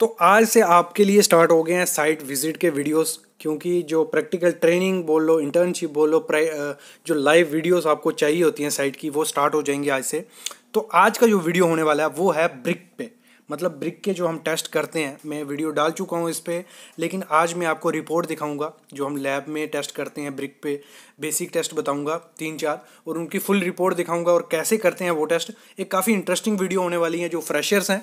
तो आज से आपके लिए स्टार्ट हो गए हैं साइट विजिट के वीडियोस क्योंकि जो प्रैक्टिकल ट्रेनिंग बोल लो इंटर्नशिप बोल लो जो लाइव वीडियोस आपको चाहिए होती हैं साइट की वो स्टार्ट हो जाएंगे आज से तो आज का जो वीडियो होने वाला है वो है ब्रिक पे मतलब ब्रिक के जो हम टेस्ट करते हैं मैं वीडियो डाल चुका हूँ इस पर लेकिन आज मैं आपको रिपोर्ट दिखाऊंगा जो हम लैब में टेस्ट करते हैं ब्रिक पे बेसिक टेस्ट बताऊंगा तीन चार और उनकी फुल रिपोर्ट दिखाऊंगा और कैसे करते हैं वो टेस्ट एक काफ़ी इंटरेस्टिंग वीडियो होने वाली है जो फ्रेशर्स हैं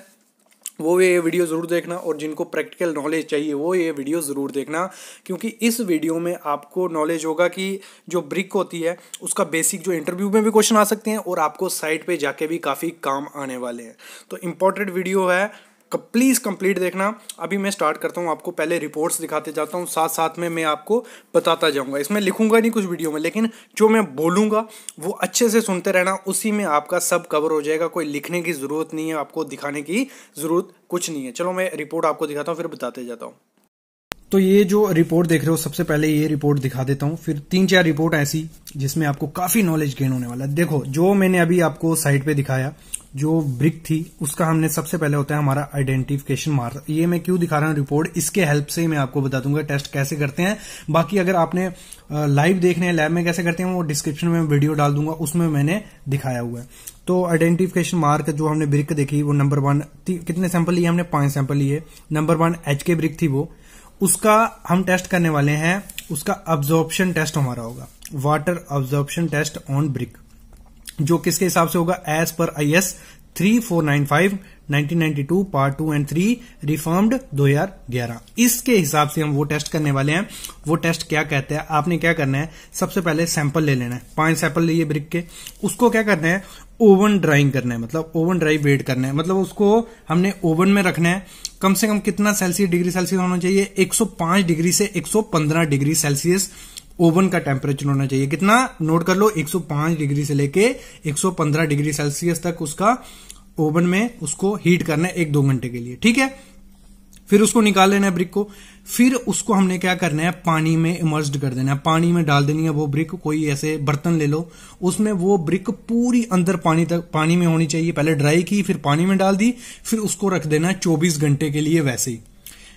वो ये वीडियो ज़रूर देखना और जिनको प्रैक्टिकल नॉलेज चाहिए वो ये वीडियो ज़रूर देखना क्योंकि इस वीडियो में आपको नॉलेज होगा कि जो ब्रिक होती है उसका बेसिक जो इंटरव्यू में भी क्वेश्चन आ सकते हैं और आपको साइट पे जाके भी काफ़ी काम आने वाले हैं तो इम्पोर्टेंट वीडियो है प्लीज़ कंप्लीट देखना अभी मैं स्टार्ट करता हूँ आपको पहले रिपोर्ट्स दिखाते जाता हूँ साथ साथ में मैं आपको बताता जाऊँगा इसमें लिखूंगा नहीं कुछ वीडियो में लेकिन जो मैं बोलूँगा वो अच्छे से सुनते रहना उसी में आपका सब कवर हो जाएगा कोई लिखने की ज़रूरत नहीं है आपको दिखाने की ज़रूरत कुछ नहीं है चलो मैं रिपोर्ट आपको दिखाता हूँ फिर बताते जाता हूँ तो ये जो रिपोर्ट देख रहे हो सबसे पहले ये रिपोर्ट दिखा देता हूँ फिर तीन चार रिपोर्ट ऐसी जिसमें आपको काफी नॉलेज गेन होने वाला है देखो जो मैंने अभी आपको साइट पे दिखाया जो ब्रिक थी उसका हमने सबसे पहले होता है हमारा आइडेंटिफिकेशन मार्क ये मैं क्यों दिखा रहा हूं रिपोर्ट इसके हेल्प से ही मैं आपको बता दूंगा टेस्ट कैसे करते हैं बाकी अगर आपने लाइव देखने हैं लैब में कैसे करते हैं वो डिस्क्रिप्शन में वीडियो डाल दूंगा उसमें मैंने दिखाया हुआ है तो आइडेंटिफिकेशन मार्क जो हमने ब्रिक देखी वो नंबर वन कितने सैंपल लिए हमने पांच सैंपल लिए number one H K brick थी वो उसका हम टेस्ट करने वाले हैं उसका अब्जॉर्प्शन टेस्ट हमारा होगा water absorption test on brick जो किसके हिसाब से होगा as per I S three four nine five nineteen ninety two part two and three reaffirmed ग्यारह इसके हिसाब से हम वो टेस्ट करने वाले हैं वो टेस्ट क्या कहते हैं आपने क्या करना है सबसे पहले सैंपल ले लेना है पांच सैंपल लिए ब्रिक के उसको क्या करना है ओवन ड्राइंग करना है मतलब ओवन ड्राइव वेट करना है मतलब उसको हमने ओवन में रखना है कम से कम कितना सेल्सियस डिग्री सेल्सियस होना चाहिए एक डिग्री से एक डिग्री सेल्सियस ओवन का टेम्परेचर होना चाहिए कितना नोट कर लो 105 डिग्री से लेके 115 डिग्री सेल्सियस तक उसका ओवन में उसको हीट करना है एक दो घंटे के लिए ठीक है फिर उसको निकाल लेना है ब्रिक को फिर उसको हमने क्या करना है पानी में इमर्स्ड कर देना है पानी में डाल देनी है वो ब्रिक कोई ऐसे बर्तन ले लो उसमें वो ब्रिक पूरी अंदर पानी तक पानी में होनी चाहिए पहले ड्राई की फिर पानी में डाल दी फिर उसको रख देना 24 चौबीस घंटे के लिए वैसे ही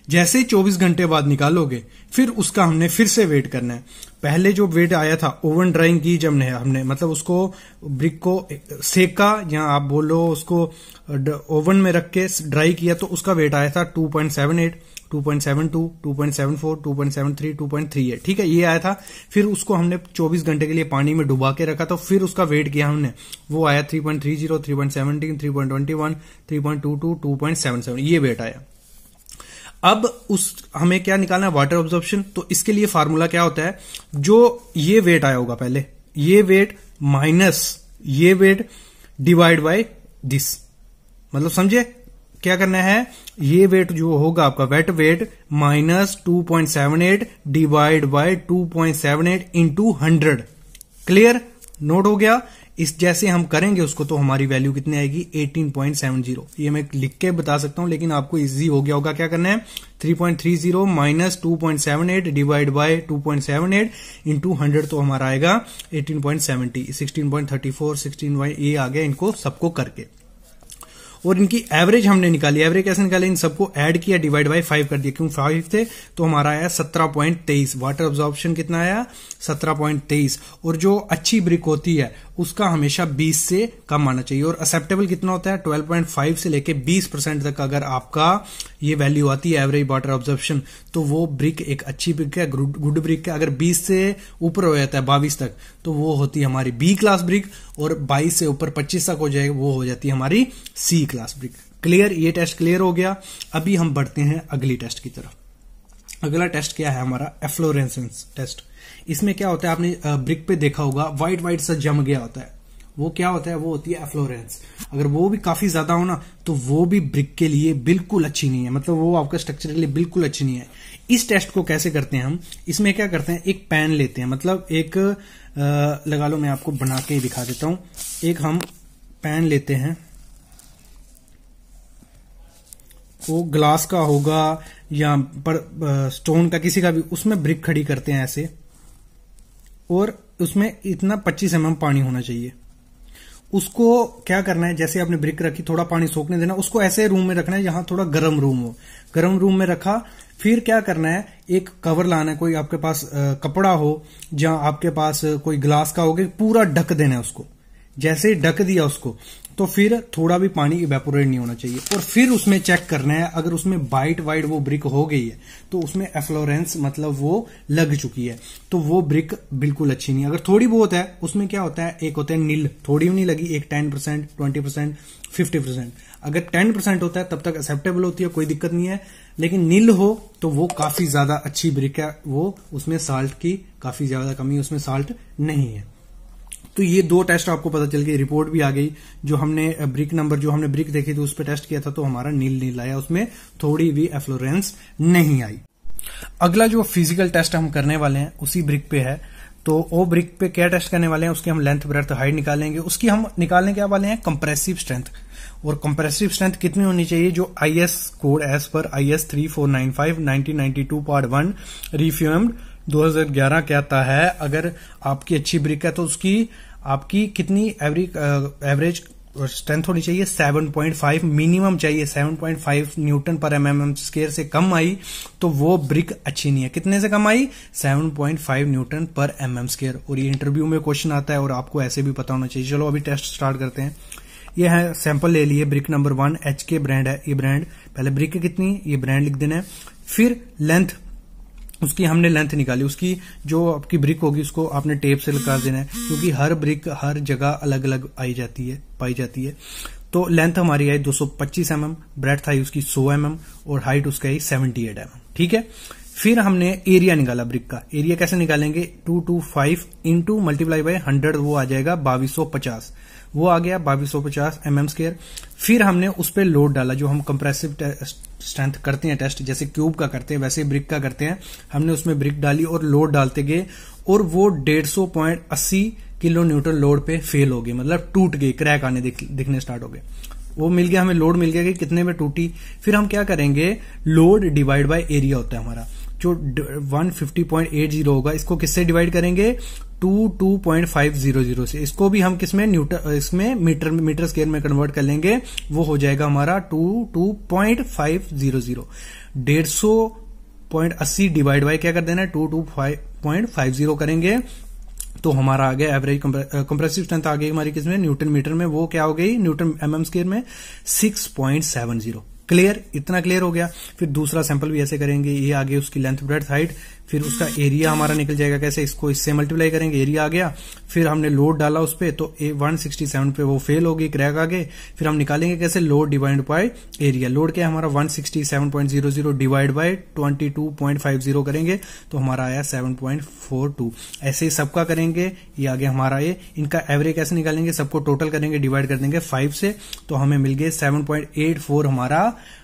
जैसे ही चौबीस घंटे बाद निकालोगे फिर उसका हमने फिर से वेट करना है पहले जो वेट आया था ओवन ड्राइंग की जब हमने हमने मतलब उसको ब्रिक को सेका या आप बोलो उसको ओवन में रख के ड्राई किया तो उसका वेट आया था 2.78 2.72, 2.74, 2.73, है ठीक है ये आया था फिर उसको हमने 24 घंटे के लिए पानी में डुबा के रखा तो फिर उसका वेट किया हमने वो आया 3.30, 3.17, 3.21, 3.22, 2.77 ये वेट आया अब उस हमें क्या निकालना है वाटर ऑब्जॉर्प्शन तो इसके लिए फार्मूला क्या होता है जो ये वेट आया होगा पहले ये वेट माइनस ये वेट डिवाइड बाय दिस मतलब समझे क्या करना है ये वेट जो होगा आपका weight weight minus two point seven eight divide by two point seven eight into hundred clear note हो गया इस जैसे हम करेंगे उसको तो हमारी वैल्यू कितनी आएगी 18.70 ये मैं लिख के बता सकता हूं लेकिन आपको इजी हो गया होगा क्या करना है 3.30 point three zero minus two point seven eight divide by two point seven eight into hundred तो हमारा आएगा eighteen point seventy sixteen point thirty four sixteen ये आ गया इनको सबको करके और इनकी एवरेज हमने निकाली एवरेज कैसे निकाली इन सबको ऐड किया डिवाइड बाई फाइव कर दिया क्योंकि फाइव थे तो हमारा आया सत्रह पॉइंट तेईस वाटर ऑब्जॉर्बेशन कितना आया सत्रह पॉइंट तेईस और जो अच्छी ब्रिक होती है उसका हमेशा बीस से कम आना चाहिए और एक्सेप्टेबल कितना होता है ट्वेल्व पॉइंट फाइव से लेकर बीस परसेंट तक अगर आपका ये वैल्यू आती है एवरेज वाटर ऑब्जॉर्बेशन तो वो ब्रिक एक अच्छी ब्रिक है गुड ब्रिक है अगर 20 से ऊपर हो जाता है बाईस तक तो वो होती है हमारी बी क्लास ब्रिक और 22 से ऊपर 25 तक हो जाएगा वो हो जाती है हमारी सी क्लास ब्रिक क्लियर ये टेस्ट क्लियर हो गया अभी हम बढ़ते हैं अगली टेस्ट की तरफ अगला टेस्ट क्या है हमारा एफ्लोरेंस टेस्ट इसमें क्या होता है आपने ब्रिक पे देखा होगा व्हाइट व्हाइट सा जम गया होता है वो क्या होता है वो होती है एफ्लोरेंस अगर वो भी काफी ज्यादा हो ना तो वो भी ब्रिक के लिए बिल्कुल अच्छी नहीं है मतलब वो आपका स्ट्रक्चर के लिए बिल्कुल अच्छी नहीं है इस टेस्ट को कैसे करते हैं हम इसमें क्या करते हैं एक पैन लेते हैं मतलब एक आ, लगा लो मैं आपको बना के दिखा देता हूं एक हम पैन लेते हैं वो ग्लास का होगा या पर स्टोन का किसी का भी उसमें ब्रिक खड़ी करते हैं ऐसे और उसमें इतना 25 एम पानी होना चाहिए उसको क्या करना है जैसे आपने ब्रिक रखी थोड़ा पानी सोखने देना उसको ऐसे रूम में रखना है जहां थोड़ा गर्म रूम हो गर्म रूम में रखा फिर क्या करना है एक कवर लाना है कोई आपके पास कपड़ा हो या आपके पास कोई ग्लास का हो पूरा ढक देना है उसको जैसे ही ढक दिया उसको तो फिर थोड़ा भी पानी इवेपोरेट नहीं होना चाहिए और फिर उसमें चेक करना है अगर उसमें बाइट वाइट वो ब्रिक हो गई है तो उसमें एफ्लोरेंस मतलब वो लग चुकी है तो वो ब्रिक बिल्कुल अच्छी नहीं है अगर थोड़ी बहुत है उसमें क्या होता है एक होता है नील थोड़ी भी नहीं लगी एक ten percent twenty percent fifty percent अगर टेन परसेंट होता है तब तक एक्सेप्टेबल होती है कोई दिक्कत नहीं है लेकिन नील हो तो वो काफी ज्यादा अच्छी ब्रिक है वो उसमें साल्ट की काफी ज्यादा कमी उसमें साल्ट नहीं है तो ये दो टेस्ट आपको पता चल गई रिपोर्ट भी आ गई जो हमने ब्रिक नंबर जो हमने ब्रिक देखी थी उस पर टेस्ट किया था तो हमारा नील नील आया उसमें थोड़ी भी एफ्लोरेंस नहीं आई अगला जो फिजिकल टेस्ट हम करने वाले हैं उसी ब्रिक पे है तो ओ ब्रिक पे क्या टेस्ट करने वाले हैं उसके हम लेंथ ब्रेथ हाइट निकालेंगे उसकी हम निकालने क्या वाले हैं कंप्रेसिव स्ट्रेंथ और कंप्रेसिव स्ट्रेंथ कितनी होनी चाहिए जो I S code as per I S three four nine five nineteen ninety two part one reaffirmed 2011 कहता है अगर आपकी अच्छी ब्रिक है तो उसकी आपकी कितनी एवरी एवरेज स्ट्रेंथ होनी चाहिए 7.5 मिनिमम चाहिए 7.5 newton per M M square से कम आई तो वो ब्रिक अच्छी नहीं है कितने से कम आई 7.5 newton per M M square और ये इंटरव्यू में क्वेश्चन आता है और आपको ऐसे भी पता होना चाहिए चलो अभी टेस्ट स्टार्ट करते हैं ये है सैंपल ले लिए brick number one H K brand है ये ब्रांड पहले ब्रिक कितनी ये ब्रांड लिख देना है फिर लेंथ उसकी हमने लेंथ निकाली उसकी जो आपकी ब्रिक होगी उसको आपने टेप से लगा देना है क्योंकि हर ब्रिक हर जगह अलग अलग आई जाती है पाई जाती है तो लेंथ हमारी आई 225 सौ पच्चीस एम एम ब्रेथ आई उसकी 100 एम mm, और हाइट उसका आई सेवेंटी एट mm, ठीक है फिर हमने एरिया निकाला ब्रिक का एरिया कैसे निकालेंगे 225 two five two multiply by hundred वो आ जाएगा पचास वो आ गया बावीस सौ पचास एम mm एम फिर हमने उस पर लोड डाला जो हम कंप्रेसिव स्ट्रेंथ करते हैं टेस्ट जैसे क्यूब का करते हैं वैसे ब्रिक का करते हैं हमने उसमें ब्रिक डाली और लोड डालते गए और वो डेढ़ सौ पॉइंट अस्सी किलो न्यूटन लोड पे फेल हो गई मतलब टूट गई क्रैक आने दिख, दिखने स्टार्ट हो गए वो मिल गया हमें लोड मिल गया कि कितने में टूटी फिर हम क्या करेंगे लोड डिवाइड बाय एरिया होता है हमारा जो 150.80 होगा इसको किससे डिवाइड करेंगे two two point five zero zero से इसको भी हम किसमें न्यूटर इसमें मीटर मीटर स्केयर में कन्वर्ट कर लेंगे वो हो जाएगा हमारा two two point five zero zero डेढ़ सौ पॉइंट अस्सी डिवाइड बाई क्या कर देना two two five point five zero करेंगे तो हमारा आ गया एवरेज कंप्रेसिव स्ट्रेंथ आ गई हमारी किसमें न्यूटन मीटर में वो क्या हो गई न्यूटन एमएम mm स्केयर में six point seven zero clear इतना क्लियर हो गया फिर दूसरा सैंपल भी ऐसे करेंगे ये आगे उसकी लेंथ ब्रेथ हाइट फिर उसका एरिया हमारा निकल जाएगा कैसे इसको इससे मल्टीप्लाई करेंगे एरिया आ गया फिर हमने लोड डाला उस पर तो ए वन सिक्सटी सेवन पे वो फेल होगी क्रैक आगे फिर हम निकालेंगे कैसे load divide by area load क्या हमारा one sixty seven point zero zero divide by twenty two point five zero करेंगे तो हमारा आया सेवन पॉइंट फोर टू ऐसे ही सबका करेंगे ये आगे हमारा ये इनका एवरेज कैसे निकालेंगे सबको टोटल करेंगे डिवाइड कर देंगे फाइव से तो हमें मिल गए सेवन पॉइंट एट फोर हमारा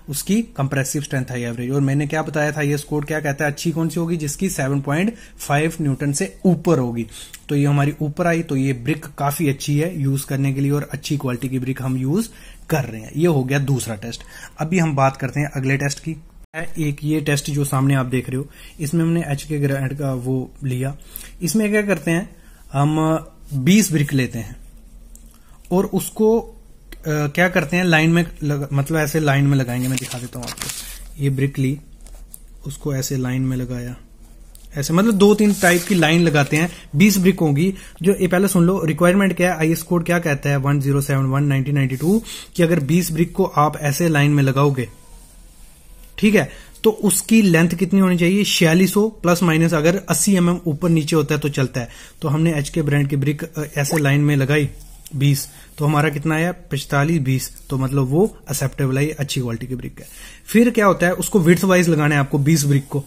उसकी कंप्रेसिव स्ट्रेंथ है एवरेज और मैंने क्या बताया था ये स्कोर क्या कहता है अच्छी कौन सी होगी जिसकी 7.5 न्यूटन से ऊपर होगी तो ये हमारी ऊपर आई तो ये ब्रिक काफी अच्छी है यूज करने के लिए और अच्छी क्वालिटी की ब्रिक हम यूज कर रहे हैं ये हो गया दूसरा टेस्ट अभी हम बात करते हैं अगले टेस्ट की एक ये टेस्ट जो सामने आप देख रहे हो इसमें हमने एच के ग्राइंड का वो लिया इसमें क्या करते हैं हम 20 ब्रिक लेते हैं और उसको क्या करते हैं लाइन में लग, मतलब ऐसे लाइन में लगाएंगे मैं दिखा देता हूँ आपको ये ब्रिक ली उसको ऐसे लाइन में लगाया ऐसे मतलब दो तीन टाइप की लाइन लगाते हैं बीस ब्रिक होगी जो ये पहले सुन लो रिक्वायरमेंट क्या है आई एस कोड क्या कहता है one zero seven one nineteen ninety two कि अगर बीस ब्रिक को आप ऐसे लाइन में लगाओगे ठीक है तो उसकी लेंथ कितनी होनी चाहिए छियालीस हो प्लस माइनस अगर अस्सी एम mm ऊपर नीचे होता है तो चलता है तो हमने एच के ब्रांड की ब्रिक ऐसे लाइन में लगाई बीस तो हमारा कितना आया पिस्तालीस बीस तो मतलब वो एक्सेप्टेबल है अच्छी क्वालिटी की ब्रिक है फिर क्या होता है उसको विथ वाइज लगाना है आपको बीस ब्रिक को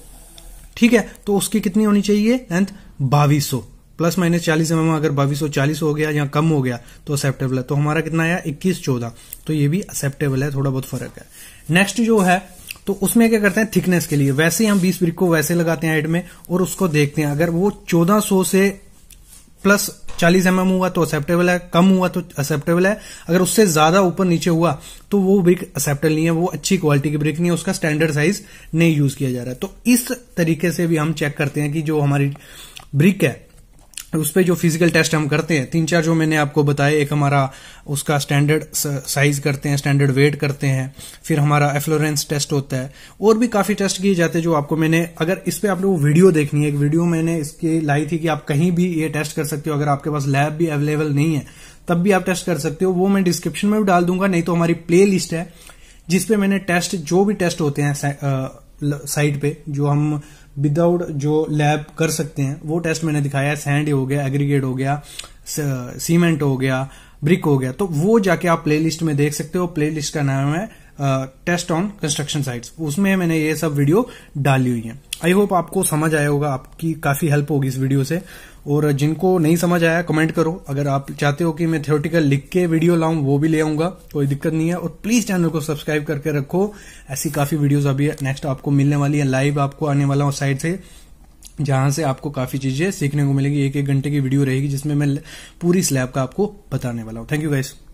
ठीक है तो उसकी कितनी होनी चाहिए लेंथ बाईस प्लस माइनस चालीस एम mm, अगर बाईस चालीस हो गया या कम हो गया तो एक्सेप्टेबल है तो हमारा कितना आया इक्कीस चौदह तो ये भी एक्सेप्टेबल है थोड़ा बहुत फर्क है नेक्स्ट जो है तो उसमें क्या करते हैं थिकनेस के लिए वैसे ही हम बीस ब्रिक को वैसे लगाते हैं हाइट में और उसको देखते हैं अगर वो 1400 से प्लस चालीस एम mm हुआ तो एक्सेप्टेबल है कम हुआ तो एक्सेप्टेबल है अगर उससे ज्यादा ऊपर नीचे हुआ तो वो ब्रिक एक्सेप्टेबल नहीं है वो अच्छी क्वालिटी की ब्रिक नहीं है उसका स्टैंडर्ड साइज नहीं यूज किया जा रहा है तो इस तरीके से भी हम चेक करते हैं कि जो हमारी ब्रिक है उस पर जो फिजिकल टेस्ट हम करते हैं तीन चार जो मैंने आपको बताए एक हमारा उसका स्टैंडर्ड साइज करते हैं स्टैंडर्ड वेट करते हैं फिर हमारा एफ्लोरेंस टेस्ट होता है और भी काफी टेस्ट किए जाते हैं जो आपको मैंने अगर इस पर आप लोग वीडियो देखनी है एक वीडियो मैंने इसकी लाई थी कि आप कहीं भी ये टेस्ट कर सकते हो अगर आपके पास लैब भी अवेलेबल नहीं है तब भी आप टेस्ट कर सकते हो वो मैं डिस्क्रिप्शन में भी डाल दूंगा नहीं तो हमारी प्ले लिस्ट है जिसपे मैंने टेस्ट जो भी टेस्ट होते हैं साइट पे जो हम विदाउट जो लैब कर सकते हैं वो टेस्ट मैंने दिखाया सैंड हो गया एग्रीगेट हो गया सीमेंट हो गया ब्रिक हो गया तो वो जाके आप प्लेलिस्ट में देख सकते हो प्लेलिस्ट का नाम है टेस्ट ऑन कंस्ट्रक्शन साइट्स उसमें मैंने ये सब वीडियो डाली हुई है आई होप आपको समझ आया होगा आपकी काफी हेल्प होगी इस वीडियो से और जिनको नहीं समझ आया कमेंट करो अगर आप चाहते हो कि मैं थियोटिकल लिख के वीडियो लाऊं वो भी ले आऊंगा कोई दिक्कत नहीं है और प्लीज चैनल को सब्सक्राइब करके रखो ऐसी काफी वीडियोस अभी नेक्स्ट आपको मिलने वाली है लाइव आपको आने वाला हूं साइड से जहां से आपको काफी चीजें सीखने को मिलेगी एक एक घंटे की वीडियो रहेगी जिसमें मैं पूरी स्लैब का आपको बताने वाला हूँ थैंक यू गाइस